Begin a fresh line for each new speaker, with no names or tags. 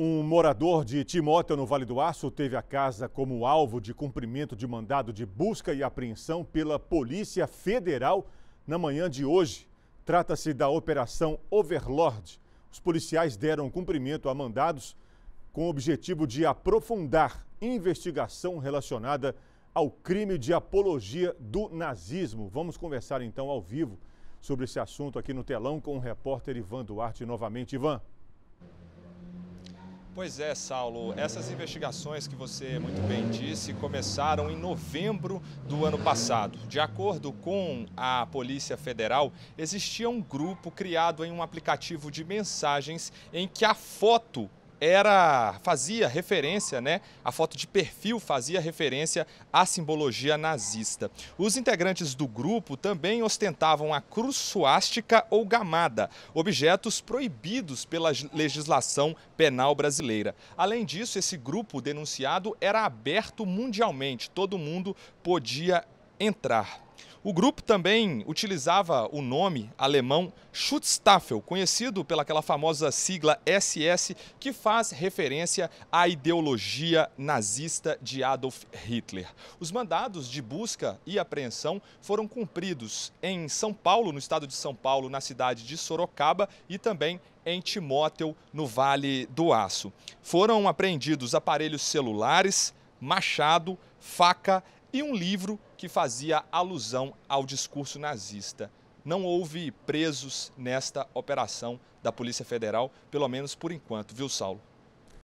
Um morador de Timóteo, no Vale do Aço, teve a casa como alvo de cumprimento de mandado de busca e apreensão pela Polícia Federal na manhã de hoje. Trata-se da Operação Overlord. Os policiais deram cumprimento a mandados com o objetivo de aprofundar investigação relacionada ao crime de apologia do nazismo. Vamos conversar então ao vivo sobre esse assunto aqui no telão com o repórter Ivan Duarte novamente. Ivan.
Pois é, Saulo, essas investigações que você muito bem disse começaram em novembro do ano passado. De acordo com a Polícia Federal, existia um grupo criado em um aplicativo de mensagens em que a foto era fazia referência, né? A foto de perfil fazia referência à simbologia nazista. Os integrantes do grupo também ostentavam a cruz suástica ou gamada, objetos proibidos pela legislação penal brasileira. Além disso, esse grupo denunciado era aberto mundialmente, todo mundo podia entrar. O grupo também utilizava o nome alemão Schutzstaffel, conhecido pelaquela famosa sigla SS, que faz referência à ideologia nazista de Adolf Hitler. Os mandados de busca e apreensão foram cumpridos em São Paulo, no estado de São Paulo, na cidade de Sorocaba e também em Timóteo, no Vale do Aço. Foram apreendidos aparelhos celulares, machado, faca e um livro que fazia alusão ao discurso nazista. Não houve presos nesta operação da Polícia Federal, pelo menos por enquanto, viu, Saulo?